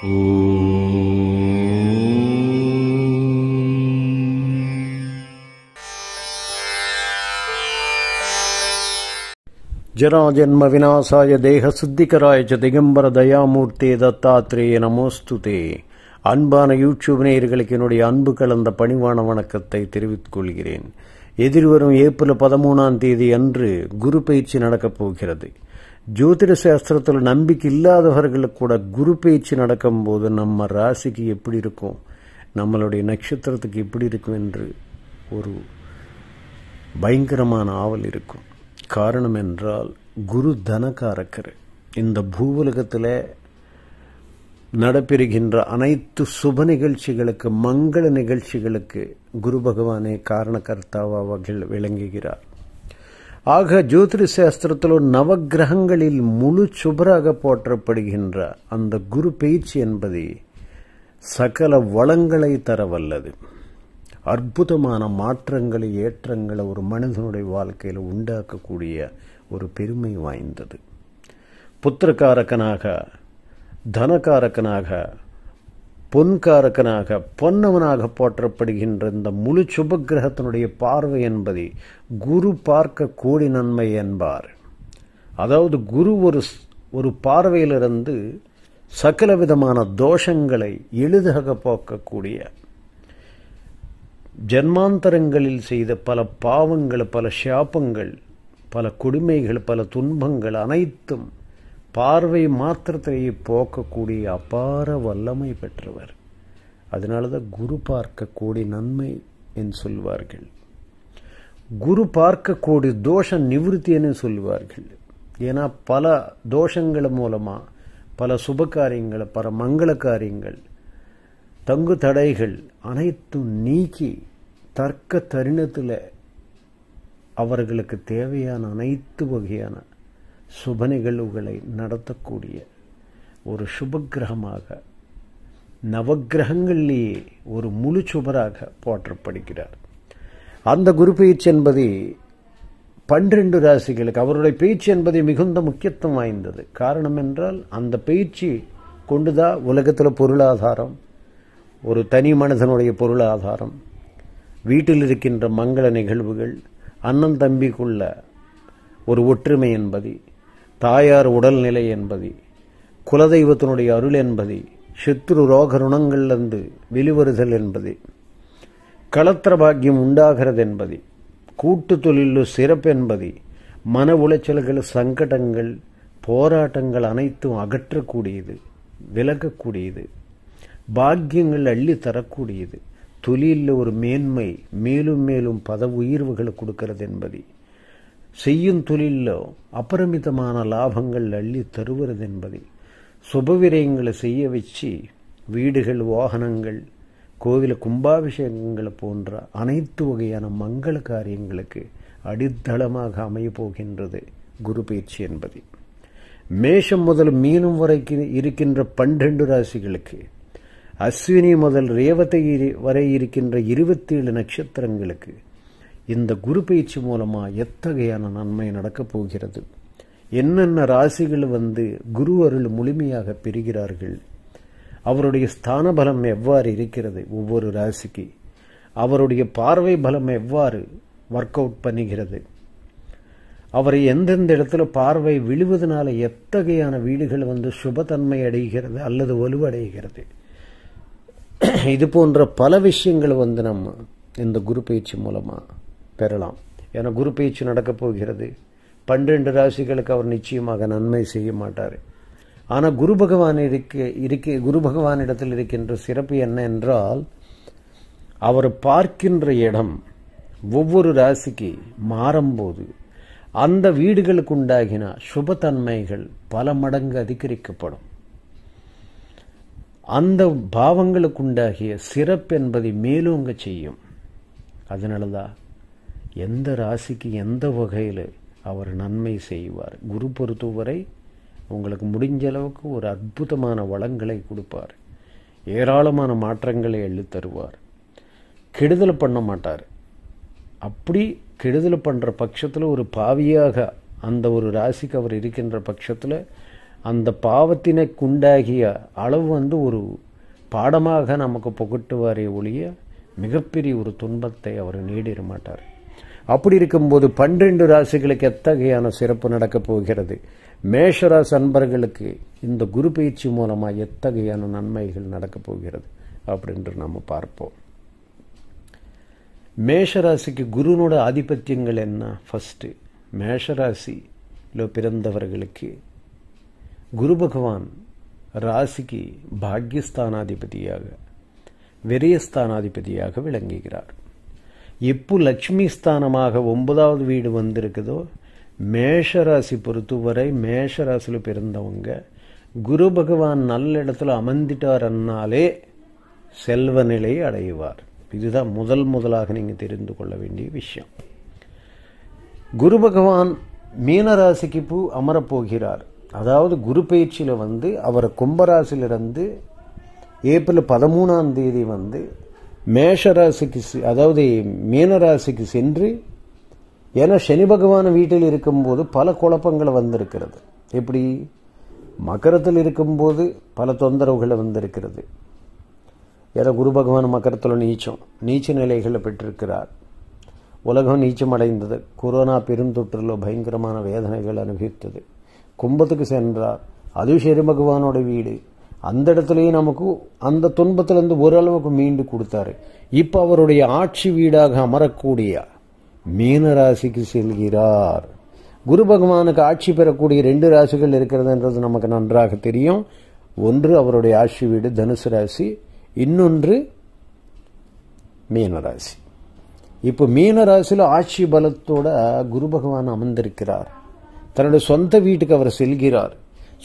ஜராஜன்ம விநாசாய தேக ச திகம்பர தயாமூர்த்தி தத்தாத்ரேய நமோஸ்துதே தே அன்பான யூடியூப் நேயர்களுக்கு என்னுடைய அன்பு கலந்த பணிவான வணக்கத்தை தெரிவித்துக் கொள்கிறேன் எதிர்வரும் ஏப்ரல் பதிமூணாம் தேதி அன்று குரு பயிற்சி நடக்கப் போகிறது ஜோதிட சாஸ்திரத்தில் நம்பிக்கை இல்லாதவர்களுக்கு கூட குரு பேச்சு நடக்கும்போது நம்ம ராசிக்கு எப்படி இருக்கும் நம்மளுடைய நட்சத்திரத்துக்கு எப்படி இருக்கும் என்று ஒரு பயங்கரமான ஆவல் இருக்கும் காரணம் என்றால் குரு தனக்காரக்கர் இந்த பூவுலகத்தில் நடைபெறுகின்ற அனைத்து சுப நிகழ்ச்சிகளுக்கு மங்கள நிகழ்ச்சிகளுக்கு குரு பகவானே காரணக்கர்த்தாவாக விளங்குகிறார் ஆக ஜோதிட சாஸ்திரத்தில் நவகிரகங்களில் முழு சுபராக போற்றப்படுகின்ற அந்த குரு பயிற்சி என்பது சகல வளங்களை தரவல்லது அற்புதமான மாற்றங்களை ஏற்றங்களை ஒரு மனிதனுடைய வாழ்க்கையில் உண்டாக்கக்கூடிய ஒரு பெருமை வாய்ந்தது புத்திரக்காரக்கனாக தனக்காரக்கனாக பொன்காரகனாக பொன்னவனாக போற்றப்படுகின்ற இந்த முழு சுபக்கிரகத்தினுடைய பார்வை என்பதை குரு பார்க்க கூடி நன்மை என்பார் அதாவது குரு ஒரு ஒரு பார்வையிலிருந்து சகல விதமான தோஷங்களை எளிதாக போக்கக்கூடிய ஜன்மாந்தரங்களில் செய்த பல பாவங்கள் பல சாபங்கள் பல கொடுமைகள் பல துன்பங்கள் அனைத்தும் பார்வை மாத்திரத்திலேயே போக்கக்கூடிய அபார வல்லமை பெற்றவர் அதனால தான் குரு பார்க்கக்கூடிய நன்மை என்று சொல்வார்கள் குரு பார்க்கக்கூடிய தோஷ நிவர்த்தி என்று சொல்வார்கள் ஏன்னா பல தோஷங்கள் மூலமாக பல சுப காரியங்கள் பல மங்கள காரியங்கள் தங்கு தடைகள் அனைத்தும் நீக்கி தர்க்க தருணத்தில் அவர்களுக்கு தேவையான அனைத்து வகையான சுப நிகழ்வுகளை நடத்தக்கூடிய ஒரு சுபகிரகமாக நவகிரகங்களிலேயே ஒரு முழு சுபராக போற்றப்படுகிறார் அந்த குரு பயிற்சி என்பது பன்னிரண்டு ராசிகளுக்கு அவருடைய பயிற்சி என்பது மிகுந்த முக்கியத்துவம் வாய்ந்தது காரணம் என்றால் அந்த பயிற்சி கொண்டுதான் உலகத்தில் பொருளாதாரம் ஒரு தனி மனிதனுடைய பொருளாதாரம் வீட்டில் இருக்கின்ற மங்கள நிகழ்வுகள் அண்ணன் தம்பிக்குள்ள ஒரு ஒற்றுமை என்பது தாயார் உடல்நிலை என்பது குலதெய்வத்தினுடைய அருள் என்பதை சித்ரு ரோக ருணங்கள்லிருந்து வெளிவருதல் என்பது களத்திர பாக்கியம் உண்டாகிறது என்பதை கூட்டு தொழிலில் சிறப்பு என்பது மன உளைச்சல்கள் சங்கடங்கள் போராட்டங்கள் அனைத்தும் அகற்றக்கூடியது விலகக்கூடியது பாக்கியங்கள் அள்ளி தரக்கூடியது தொழிலில் ஒரு மேன்மை மேலும் மேலும் பத உயர்வுகளை கொடுக்கிறது என்பதை செய்யும் தொழிலில் அபரிமிதமான லாபங்கள் அள்ளி தருவது என்பதை சுபவிரயங்களை செய்ய வச்சு வீடுகள் வாகனங்கள் கோவில கும்பாபிஷேகங்களை போன்ற அனைத்து வகையான மங்கள காரியங்களுக்கு அடித்தளமாக அமையப்போகின்றது குரு பயிற்சி என்பது மேஷம் முதல் மீனம் வரைக்கு இருக்கின்ற பன்னெண்டு ராசிகளுக்கு அஸ்வினி முதல் ரேவதை வரை இருக்கின்ற இருபத்தேழு நட்சத்திரங்களுக்கு இந்த குரு பயிற்சி மூலமாக எத்தகையான நன்மை நடக்கப் போகிறது என்னென்ன ராசிகள் வந்து குரு அருள் முழுமையாக பெறுகிறார்கள் அவருடைய ஸ்தான பலம் எவ்வாறு இருக்கிறது ஒவ்வொரு ராசிக்கு அவருடைய பார்வை பலம் எவ்வாறு ஒர்க் அவுட் பண்ணுகிறது அவரை எந்தெந்த இடத்துல பார்வை விழுவதனால எத்தகையான வீடுகள் வந்து சுபத்தன்மை அடைகிறது அல்லது வலுவடைகிறது இது போன்ற பல விஷயங்கள் வந்து நம்ம இந்த குரு பயிற்சி மூலமாக பெறலாம் ஏன்னா குரு பயிற்சி நடக்கப் போகிறது பன்னிரெண்டு ராசிகளுக்கு அவர் நிச்சயமாக நன்மை செய்ய மாட்டார் ஆனால் குரு பகவான் இருக்க இருக்க குரு பகவானிடத்தில் இருக்கின்ற சிறப்பு என்ன என்றால் அவர் பார்க்கின்ற இடம் ஒவ்வொரு ராசிக்கு மாறும்போது அந்த வீடுகளுக்கு உண்டாகின சுபத்தன்மைகள் பல மடங்கு அதிகரிக்கப்படும் அந்த பாவங்களுக்கு உண்டாகிய சிறப்பு என்பதை மேலோங்க செய்யும் அதனால தான் எந்த ராசிக்கு எந்த வகையில் அவர் நன்மை செய்வார் குரு பொறுத்தவரை உங்களுக்கு முடிஞ்ச அளவுக்கு ஒரு அற்புதமான வளங்களை கொடுப்பார் ஏராளமான மாற்றங்களை எழுத்தருவார் கெடுதலை பண்ண மாட்டார் அப்படி கெடுதலை பண்ணுற பட்சத்தில் ஒரு பாவியாக அந்த ஒரு ராசிக்கு அவர் இருக்கின்ற பட்சத்தில் அந்த பாவத்தினை உண்டாகிய அளவு வந்து ஒரு பாடமாக நமக்கு புகட்டுவாரே ஒழிய மிகப்பெரிய ஒரு துன்பத்தை அவர் நீடிட மாட்டார் அப்படி இருக்கும்போது பன்னிரண்டு ராசிகளுக்கு எத்தகையான சிறப்பு நடக்கப் போகிறது மேஷராசி அன்பர்களுக்கு இந்த குரு பயிற்சி மூலமாக எத்தகையான நன்மைகள் நடக்கப் போகிறது அப்படின்று நம்ம பார்ப்போம் மேஷராசிக்கு குருனோட ஆதிபத்தியங்கள் என்ன ஃபஸ்ட்டு மேஷராசியில் பிறந்தவர்களுக்கு குரு பகவான் ராசிக்கு பாக்யஸ்தானாதிபதியாக விரயஸ்தானாதிபதியாக விளங்குகிறார் எப்போ லக்ஷ்மி ஸ்தானமாக ஒன்பதாவது வீடு வந்திருக்குதோ மேஷராசி பொறுத்தவரை மேஷராசியில் பிறந்தவங்க குரு பகவான் நல்ல இடத்துல அமர்ந்துட்டார்னாலே செல்வ நிலையை அடைவார் இதுதான் முதல் முதலாக நீங்கள் தெரிந்து கொள்ள வேண்டிய விஷயம் குரு பகவான் மீனராசிக்கு பூ அமரப்போகிறார் அதாவது குரு பயிற்சியில் வந்து அவரை கும்பராசிலிருந்து ஏப்ரல் பதிமூணாம் தேதி வந்து மேஷராசிக்கு அதாவது மீனராசிக்கு சென்று ஏன்னா சனி பகவான் வீட்டில் இருக்கும்போது பல குழப்பங்கள் வந்திருக்கிறது எப்படி மகரத்தில் இருக்கும்போது பல தொந்தரவுகள் வந்திருக்கிறது ஏதோ குரு பகவான் மக்கரத்தில் நீச்சம் நீச்ச நிலைகளை பெற்றிருக்கிறார் உலகம் நீச்சம் அடைந்தது கொரோனா பெருந்தொற்றில் பயங்கரமான வேதனைகள் அனுபவித்தது கும்பத்துக்கு சென்றார் அது சரி பகவானோட வீடு அந்த இடத்துலையும் நமக்கு அந்த துன்பத்திலிருந்து ஓரளவுக்கு மீண்டு கொடுத்தாரு இப்போ அவருடைய ஆட்சி வீடாக அமரக்கூடிய மீனராசிக்கு செல்கிறார் குரு பகவானுக்கு ஆட்சி பெறக்கூடிய ரெண்டு ராசிகள் இருக்கிறதுன்றது நமக்கு நன்றாக தெரியும் ஒன்று அவருடைய ஆட்சி வீடு தனுசு ராசி இன்னொன்று மீனராசி இப்போ மீனராசியில் ஆட்சி பலத்தோட குரு பகவான் அமர்ந்திருக்கிறார் தன்னுடைய சொந்த வீட்டுக்கு அவர் செல்கிறார்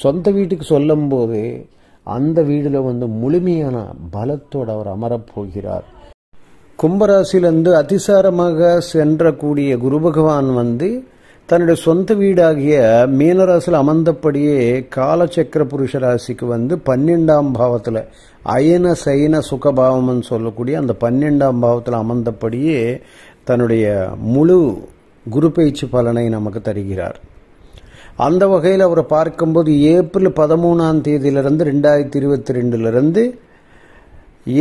சொந்த வீட்டுக்கு சொல்லும் அந்த வீடில் வந்து முழுமையான பலத்தோடு அவர் அமரப்போகிறார் கும்பராசிலிருந்து அதிசாரமாக சென்றக்கூடிய குரு பகவான் வந்து தன்னுடைய சொந்த வீடாகிய மீனராசியில் அமர்ந்தபடியே காலச்சக்கர புருஷ ராசிக்கு வந்து பன்னெண்டாம் பாவத்தில் அயன சைன சுகபாவம்னு சொல்லக்கூடிய அந்த பன்னெண்டாம் பாவத்தில் அமர்ந்தபடியே தன்னுடைய முழு குரு பயிற்சி பலனை நமக்கு தருகிறார் அந்த வகையில் அவரை பார்க்கும்போது ஏப்ரல் பதிமூணாம் தேதியிலிருந்து ரெண்டாயிரத்தி இருபத்தி ரெண்டுலேருந்து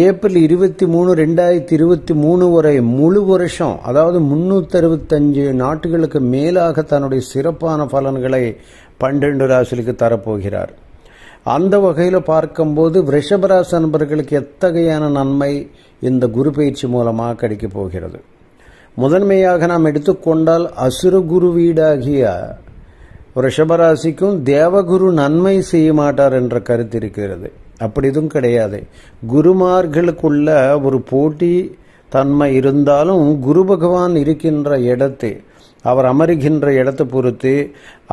ஏப்ரல் இருபத்தி மூணு ரெண்டாயிரத்தி இருபத்தி மூணு வரை முழு வருஷம் அதாவது முந்நூற்றறுபத்தஞ்சு நாட்டுகளுக்கு மேலாக தன்னுடைய சிறப்பான பலன்களை பன்னெண்டு ராசிலுக்கு தரப்போகிறார் அந்த வகையில் பார்க்கும்போது ரிஷபராசி நண்பர்களுக்கு எத்தகையான நன்மை இந்த குரு பயிற்சி மூலமாக கிடைக்கப் போகிறது முதன்மையாக நாம் எடுத்துக்கொண்டால் அசுர குரு வீடாகிய ரிஷபராசிக்கும் தேவகுரு நன்மை செய்ய மாட்டார் என்ற கருத்து இருக்கிறது அப்படி இதுவும் கிடையாது குருமார்களுக்குள்ள ஒரு போட்டி தன்மை இருந்தாலும் குரு பகவான் இருக்கின்ற இடத்தை அவர் அமருகின்ற இடத்தை பொறுத்து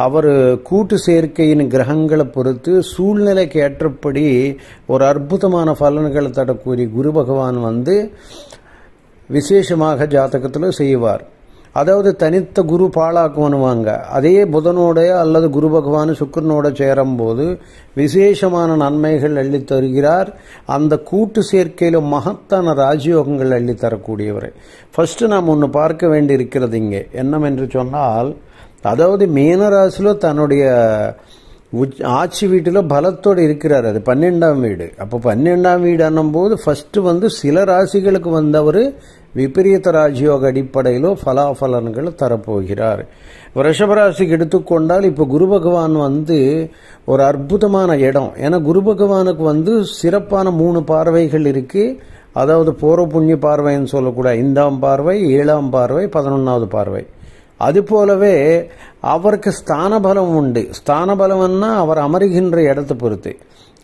அவர் கூட்டு சேர்க்கையின் கிரகங்களை பொறுத்து சூழ்நிலைக்கு ஏற்றபடி ஒரு அற்புதமான பலன்களை தடக்கூறி குரு பகவான் வந்து விசேஷமாக ஜாதகத்தில் செய்வார் அதாவது தனித்த குரு பாழாக்குவனுவாங்க அதே புதனோடைய அல்லது குரு பகவான் சுக்கரனோட சேரும்போது விசேஷமான நன்மைகள் அள்ளி தருகிறார் அந்த கூட்டு சேர்க்கையில் மகத்தான ராஜயோகங்கள் அள்ளி தரக்கூடியவர் ஃபஸ்ட்டு நாம் ஒன்று பார்க்க வேண்டி இருக்கிறது இங்கே என்னவென்று சொன்னால் அதாவது மீனராசியில் தன்னுடைய ஆட்சி வீட்டில் பலத்தோடு இருக்கிறார் அது பன்னெண்டாம் வீடு அப்போ பன்னெண்டாம் வீடு அண்ணும்போது ஃபஸ்ட்டு வந்து சில ராசிகளுக்கு வந்தவர் விபரீத ராஜயோக அடிப்படையிலோ பலாபலன்கள் தரப்போகிறார் ரிஷபராசிக்கு எடுத்துக்கொண்டால் இப்போ குரு பகவான் வந்து ஒரு அற்புதமான இடம் ஏன்னா குரு பகவானுக்கு வந்து சிறப்பான மூணு பார்வைகள் இருக்குது அதாவது போர புண்ணிய பார்வைன்னு சொல்லக்கூடாது ஐந்தாம் பார்வை ஏழாம் பார்வை பதினொன்றாவது பார்வை அது போலவே அவருக்கு ஸ்தானபலம் உண்டு ஸ்தானபலம்னா அவர் அமருகின்ற இடத்தை பொறுத்து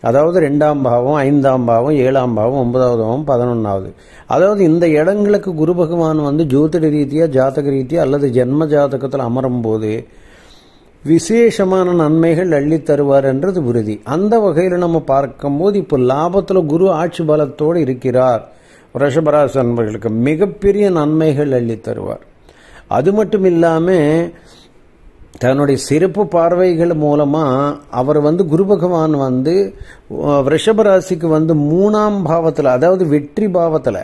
அதாவது ரெண்டாம் பாவம் ஐந்தாம் பாவம் ஏழாம் பாவம் ஒன்பதாவது பாவம் பதினொன்றாவது அதாவது இந்த இடங்களுக்கு குரு பகவான் வந்து ஜோதிட ரீதியாக ஜாதக ரீதியாக அல்லது ஜென்ம ஜாதகத்தில் அமரும் போது விசேஷமான நன்மைகள் அள்ளி தருவார் என்றது உறுதி அந்த வகையில் நம்ம பார்க்கும்போது இப்போ லாபத்தில் குரு ஆட்சி பலத்தோடு இருக்கிறார் ரிஷபராசி நண்பர்களுக்கு மிகப்பெரிய நன்மைகள் அள்ளி தருவார் அது மட்டும் இல்லாமல் தன்னுடைய சிறப்பு பார்வைகள் மூலமாக அவர் வந்து குரு பகவான் வந்து ரிஷபராசிக்கு வந்து மூணாம் பாவத்தில் அதாவது வெற்றி பாவத்தில்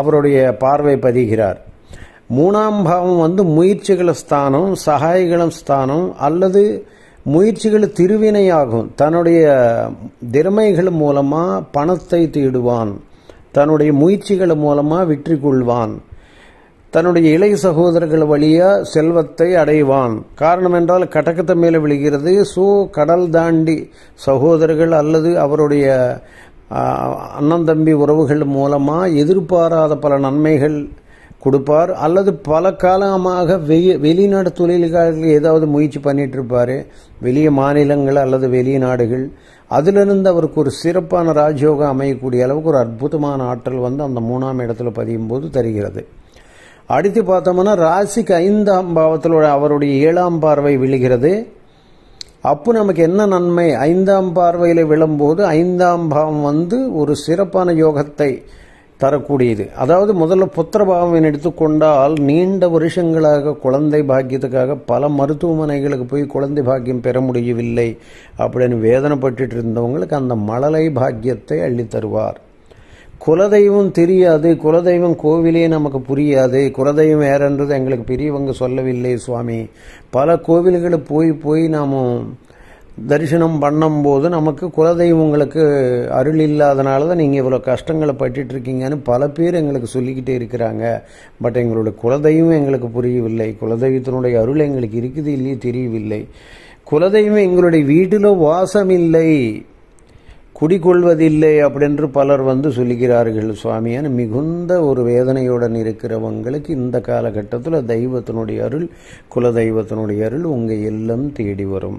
அவருடைய பார்வை பதிகிறார் மூணாம் பாவம் வந்து முயற்சிகள ஸ்தானம் சகாயிகளம் ஸ்தானம் அல்லது முயற்சிகள் திருவினையாகும் தன்னுடைய திறமைகள் மூலமாக பணத்தை தேடுவான் தன்னுடைய முயற்சிகள் மூலமாக வெற்றி கொள்வான் தன்னுடைய இளைய சகோதரர்கள் வழியா செல்வத்தை அடைவான் காரணம் என்றால் கடக்கத்தை மேலே விழுகிறது சோ கடல் தாண்டி சகோதரர்கள் அல்லது அவருடைய அண்ணன் தம்பி உறவுகள் மூலமாக எதிர்பாராத பல நன்மைகள் கொடுப்பார் அல்லது பல காலமாக வெளிநாடு தொழில்காரர்கள் ஏதாவது முயற்சி பண்ணிட்டு இருப்பார் வெளிய மாநிலங்கள் அல்லது வெளிய நாடுகள் அதிலிருந்து அவருக்கு ஒரு சிறப்பான ராஜயோகம் அமையக்கூடிய அளவுக்கு ஒரு அற்புதமான ஆற்றல் வந்து அந்த மூணாம் இடத்துல பதியும் போது தருகிறது அடுத்து பார்த்தோம்னா ராசிக்கு ஐந்தாம் பாவத்தில் அவருடைய ஏழாம் பார்வை விழுகிறது அப்போ நமக்கு என்ன நன்மை ஐந்தாம் பார்வையில் விழும்போது ஐந்தாம் பாவம் வந்து ஒரு சிறப்பான யோகத்தை தரக்கூடியது அதாவது முதல்ல புத்திரபாவம் எடுத்துக்கொண்டால் நீண்ட வருஷங்களாக குழந்தை பாக்கியத்துக்காக பல மருத்துவமனைகளுக்கு போய் குழந்தை பாக்கியம் பெற முடியவில்லை அப்படின்னு வேதனைப்பட்டு இருந்தவங்களுக்கு அந்த மழலை பாக்கியத்தை அள்ளித்தருவார் குலதெய்வம் தெரியாது குலதெய்வம் கோவிலே நமக்கு புரியாது குலதெய்வம் வேறன்றது எங்களுக்கு பெரியவங்க சொல்லவில்லை சுவாமி பல கோவில்களுக்கு போய் போய் நாம் தரிசனம் பண்ணும்போது நமக்கு குலதெய்வங்களுக்கு அருள் இல்லாதனால தான் நீங்கள் இவ்வளோ கஷ்டங்களை பட்டுட்டு இருக்கீங்கன்னு பல பேர் எங்களுக்கு சொல்லிக்கிட்டே இருக்கிறாங்க பட் எங்களோட குலதெய்வம் எங்களுக்கு புரியவில்லை குலதெய்வத்தினுடைய அருள் எங்களுக்கு இருக்குது இல்லையே தெரியவில்லை குலதெய்வம் எங்களுடைய வீட்டில் வாசம் இல்லை குடிகொள்வதில்லை அப்படின்று பலர் வந்து சொல்லுகிறார்கள் சுவாமியான மிகுந்த ஒரு வேதனையுடன் இருக்கிறவங்களுக்கு இந்த காலகட்டத்தில் தெய்வத்தினுடைய அருள் குல தெய்வத்தினுடைய அருள் உங்கள் எல்லாம் தேடி வரும்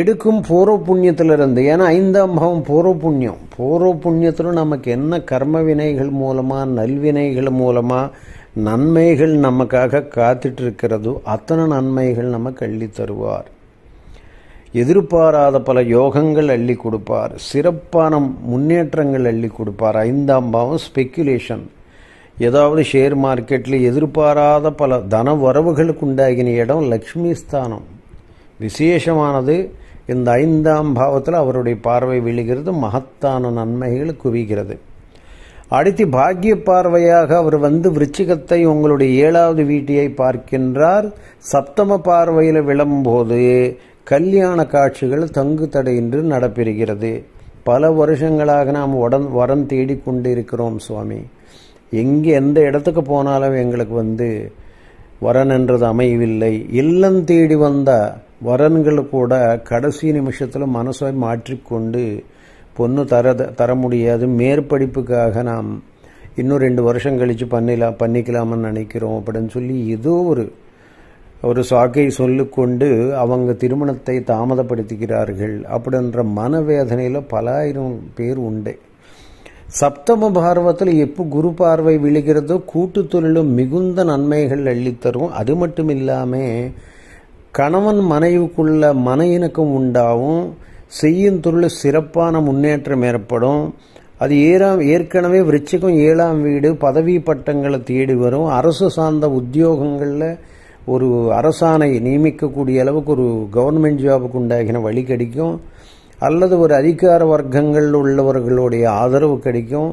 எடுக்கும் பூர்வ புண்ணியத்திலிருந்து ஏன்னா ஐந்தாம் பாவம் பூர்வ புண்ணியம் பூர்வ புண்ணியத்தில் நமக்கு என்ன கர்ம வினைகள் மூலமாக நல்வினைகள் மூலமாக நன்மைகள் நமக்காக காத்துட்டு இருக்கிறதோ அத்தனை நன்மைகள் நமக்கு அள்ளி தருவார் எதிர்பாராத பல யோகங்கள் அள்ளி கொடுப்பார் சிறப்பான முன்னேற்றங்கள் அள்ளி கொடுப்பார் ஐந்தாம் பாவம் ஸ்பெக்குலேஷன் ஏதாவது ஷேர் மார்க்கெட்டில் எதிர்பாராத பல தன வரவுகளுக்கு உண்டாகின இடம் லக்ஷ்மி ஸ்தானம் விசேஷமானது இந்த ஐந்தாம் பாவத்தில் அவருடைய பார்வை விழுகிறது மகத்தான நன்மைகள் குவிகிறது அடுத்து பாக்கிய பார்வையாக அவர் வந்து விருச்சிகத்தை உங்களுடைய ஏழாவது வீட்டையை பார்க்கின்றார் சப்தம பார்வையில் விழும்போது கல்யாண காட்சிகள் தங்கு தடையின்றி நடப்பிருக்கிறது பல வருஷங்களாக நாம் உடன் வரம் தேடிக்கொண்டிருக்கிறோம் சுவாமி எங்கே எந்த இடத்துக்கு போனாலும் எங்களுக்கு வந்து வரன் என்றது அமையவில்லை இல்லம் தேடி வந்த வரன்கள் கூட கடைசி நிமிஷத்தில் மனசை மாற்றிக்கொண்டு பொண்ணு தர தர முடியாது மேற்படிப்புக்காக நாம் இன்னும் ரெண்டு வருஷம் கழித்து பண்ணிலாம் பண்ணிக்கலாமான்னு நினைக்கிறோம் அப்படின்னு சொல்லி ஏதோ ஒரு ஒரு சாக்கை சொல்லிக்கொண்டு அவங்க திருமணத்தை தாமதப்படுத்துகிறார்கள் அப்படின்ற மனவேதனையில் ஆயிரம் பேர் உண்டு சப்தம பார்வத்தில் எப்போ குரு பார்வை விழுகிறதோ கூட்டுத் தொழிலும் மிகுந்த நன்மைகள் அள்ளித்தரும் அது மட்டும் இல்லாமல் கணவன் மனைவிக்குள்ள மன இணக்கம் உண்டாகும் செய்யும் தொழில் சிறப்பான முன்னேற்றம் ஏற்படும் அது ஏறாம் ஏற்கனவே விருச்சிகம் ஏழாம் வீடு பதவி பட்டங்களை தேடி வரும் அரசு சார்ந்த உத்தியோகங்களில் ஒரு அரசாணை நியமிக்கக்கூடிய அளவுக்கு ஒரு கவர்மெண்ட் ஜாபுக்கு உண்டாகின வழி கிடைக்கும் அல்லது ஒரு அதிகார வர்க்கங்கள் உள்ளவர்களுடைய ஆதரவு கிடைக்கும்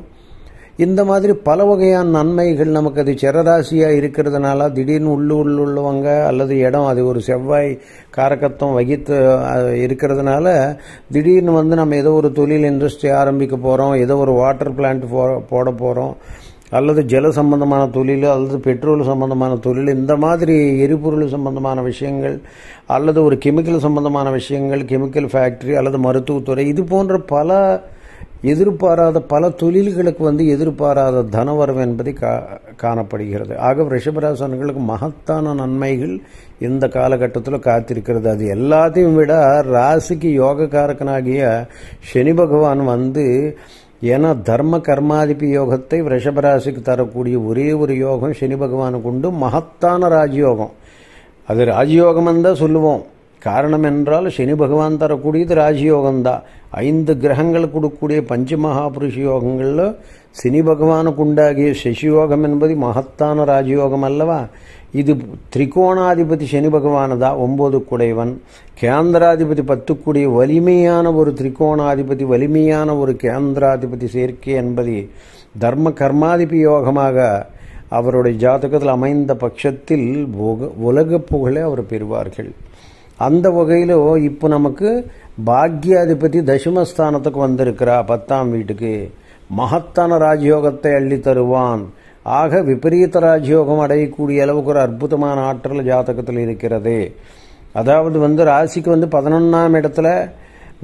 இந்த மாதிரி பல வகையான நன்மைகள் நமக்கு அது சிறராசியாக இருக்கிறதுனால திடீர்னு உள்ளு உள்ளவங்க அல்லது இடம் அது ஒரு செவ்வாய் காரகத்தம் வகித்து இருக்கிறதுனால திடீர்னு வந்து நம்ம ஏதோ ஒரு தொழில் இண்டஸ்ட்ரி ஆரம்பிக்க போகிறோம் ஏதோ ஒரு வாட்டர் பிளான்ட் போட போகிறோம் அல்லது ஜல சம்பந்தமான தொழில் அல்லது பெட்ரோல் சம்பந்தமான தொழில் இந்த மாதிரி எரிபொருள் சம்பந்தமான விஷயங்கள் அல்லது ஒரு கெமிக்கல் சம்பந்தமான விஷயங்கள் கெமிக்கல் ஃபேக்ட்ரி அல்லது மருத்துவத்துறை இது போன்ற பல எதிர்பாராத பல தொழில்களுக்கு வந்து எதிர்பாராத தனவரவு என்பதை கா காணப்படுகிறது ஆக ரிஷபராசன்களுக்கு மகத்தான நன்மைகள் இந்த காலகட்டத்தில் காத்திருக்கிறது அது எல்லாத்தையும் விட ராசிக்கு காரகனாகிய சனி பகவான் வந்து ஏன்னா தர்ம கர்மாதிபி யோகத்தை ரிஷபராசிக்கு தரக்கூடிய ஒரே ஒரு யோகம் சனி பகவானுக்கு உண்டு மகத்தான ராஜயோகம் அது ராஜயோகம் தான் சொல்லுவோம் காரணம் என்றால் சனி பகவான் தரக்கூடியது ராஜயோகம்தான் ஐந்து கிரகங்கள் கொடுக்கக்கூடிய பஞ்ச மகாபுருஷ யோகங்களில் சனி பகவானுக்கு உண்டாகிய சசியோகம் என்பது மகத்தான ராஜயோகம் அல்லவா இது திரிகோணாதிபதி சனி பகவானதா ஒம்பது குடைவன் கேந்திராதிபதி பத்துக்குடைய வலிமையான ஒரு திரிகோணாதிபதி வலிமையான ஒரு கேந்திராதிபதி சேர்க்கை என்பது தர்ம கர்மாதிபி யோகமாக அவருடைய ஜாதகத்தில் அமைந்த பட்சத்தில் உலக புகழை அவர் பெறுவார்கள் அந்த வகையில் இப்போ நமக்கு பாக்யாதிபதி தசமஸ்தானத்துக்கு வந்திருக்கிறா பத்தாம் வீட்டுக்கு மகத்தான ராஜயோகத்தை அள்ளி தருவான் ஆக விபரீத ராஜயோகம் அடையக்கூடிய அளவுக்கு ஒரு அற்புதமான ஆற்றல் ஜாதகத்தில் இருக்கிறது அதாவது வந்து ராசிக்கு வந்து பதினொன்றாம் இடத்துல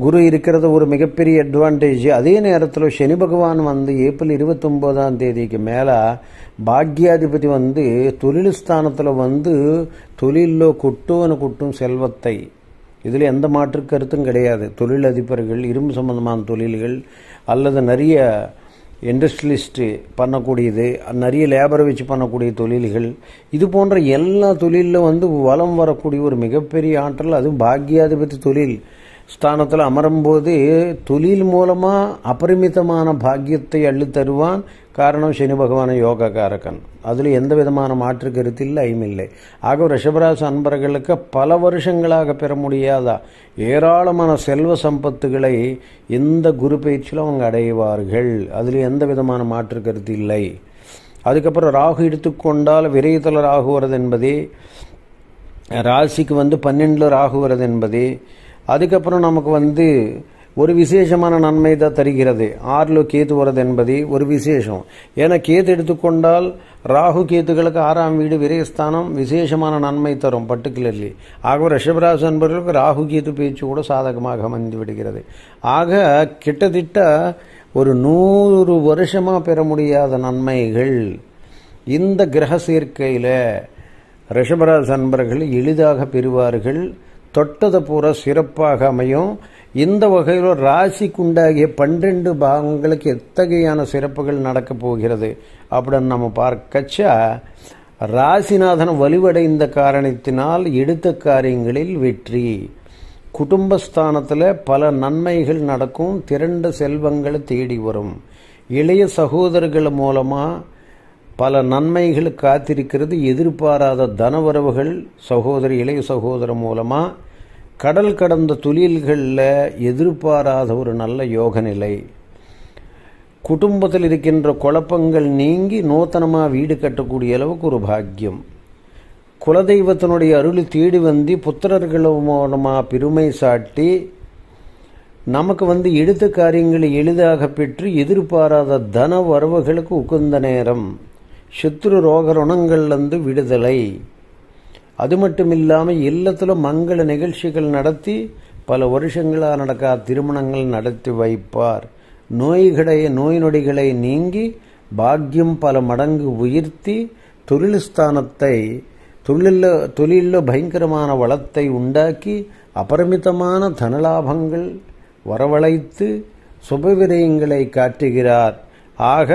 குரு இருக்கிறது ஒரு மிகப்பெரிய அட்வான்டேஜ் அதே நேரத்தில் சனி பகவான் வந்து ஏப்ரல் இருபத்தொம்போதாம் தேதிக்கு மேலே பாக்யாதிபதி வந்து தொழில் ஸ்தானத்தில் வந்து தொழிலோ கொட்டுவனு கொட்டும் செல்வத்தை இதில் எந்த மாற்று கருத்தும் கிடையாது தொழிலதிபர்கள் இரும்பு சம்பந்தமான தொழில்கள் அல்லது நிறைய இண்டஸ்ட்ரியலிஸ்ட்டு பண்ணக்கூடியது நிறைய லேபரை வச்சு பண்ணக்கூடிய தொழில்கள் இது போன்ற எல்லா தொழிலில் வந்து வளம் வரக்கூடிய ஒரு மிகப்பெரிய ஆற்றல் அதுவும் பாக்யாதிபதி தொழில் ஸ்தானத்தில் அமரும்போது தொழில் மூலமாக அபரிமிதமான பாக்கியத்தை அள்ளி தருவான் காரணம் சனி பகவான காரகன் அதில் எந்த விதமான மாற்று கருத்து இல்லை ஐமில்லை ஆக ரிஷபராசி அன்பர்களுக்கு பல வருஷங்களாக பெற முடியாத ஏராளமான செல்வ சம்பத்துகளை இந்த குரு பயிற்சியில் அவங்க அடைவார்கள் அதில் எந்த விதமான மாற்று கருத்து இல்லை அதுக்கப்புறம் ராகு எடுத்துக்கொண்டால் விரையத்தில் ராகு வரது என்பது ராசிக்கு வந்து பன்னெண்டில் ராகு வரது என்பது அதுக்கப்புறம் நமக்கு வந்து ஒரு விசேஷமான நன்மை தான் தருகிறது ஆறில் கேத்து வரது என்பது ஒரு விசேஷம் ஏன்னா கேத்து எடுத்துக்கொண்டால் ராகு கேத்துகளுக்கு ஆறாம் வீடு விரயஸ்தானம் விசேஷமான நன்மை தரும் பர்டிகுலர்லி ஆக ரிஷபராசு நண்பர்களுக்கு ராகு கேத்து பேச்சு கூட சாதகமாக அமைந்து விடுகிறது ஆக கிட்டத்தட்ட ஒரு நூறு வருஷமாக பெற முடியாத நன்மைகள் இந்த கிரக சேர்க்கையில் ரிஷபராசு நண்பர்கள் எளிதாக பெறுவார்கள் தொட்டது பூரா சிறப்பாக அமையும் இந்த வகையில் ராசிக்கு உண்டாகிய பன்னிரெண்டு பாகங்களுக்கு எத்தகையான சிறப்புகள் நடக்கப் போகிறது அப்படின்னு நம்ம பார்க்கச்சா ராசிநாதன் வலுவடைந்த காரணத்தினால் எடுத்த காரியங்களில் வெற்றி குடும்பஸ்தானத்தில் பல நன்மைகள் நடக்கும் திரண்ட செல்வங்களை தேடி வரும் இளைய சகோதரர்கள் மூலமாக பல நன்மைகள் காத்திருக்கிறது எதிர்பாராத தனவரவுகள் சகோதரி இளைய சகோதரர் மூலமாக கடல் கடந்த தொழில்களில் எதிர்பாராத ஒரு நல்ல யோக நிலை குடும்பத்தில் இருக்கின்ற குழப்பங்கள் நீங்கி நூத்தனமாக வீடு கட்டக்கூடிய அளவுக்கு ஒரு பாக்கியம் குலதெய்வத்தினுடைய அருள் தேடி வந்து புத்திரர்கள் மூலமாக பெருமை சாட்டி நமக்கு வந்து எடுத்த காரியங்களை எளிதாக பெற்று எதிர்பாராத தன வரவுகளுக்கு உகந்த நேரம் சித்ரு ரோக ருணங்கள்லேருந்து விடுதலை அது மட்டும் இல்லாமல் இல்லத்தில் மங்கள நிகழ்ச்சிகள் நடத்தி பல வருஷங்களாக நடக்காத திருமணங்கள் நடத்தி வைப்பார் நோய்களை நோய் நொடிகளை நீங்கி பாக்கியம் பல மடங்கு உயர்த்தி தொழில்ஸ்தானத்தை தொழிலில் தொழிலில் பயங்கரமான வளத்தை உண்டாக்கி அபரிமிதமான தனலாபங்கள் வரவழைத்து சுபவிரயங்களை காட்டுகிறார் ஆக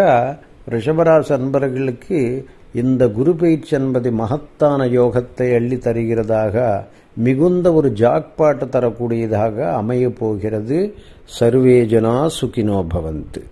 ரிஷபராசி அன்பர்களுக்கு இந்த குரு பயிற்சி என்பது மகத்தான யோகத்தை அள்ளி தருகிறதாக மிகுந்த ஒரு ஜாக்பாட்டை தரக்கூடியதாக அமையப் போகிறது சர்வேஜனா சுகினோ பவந்து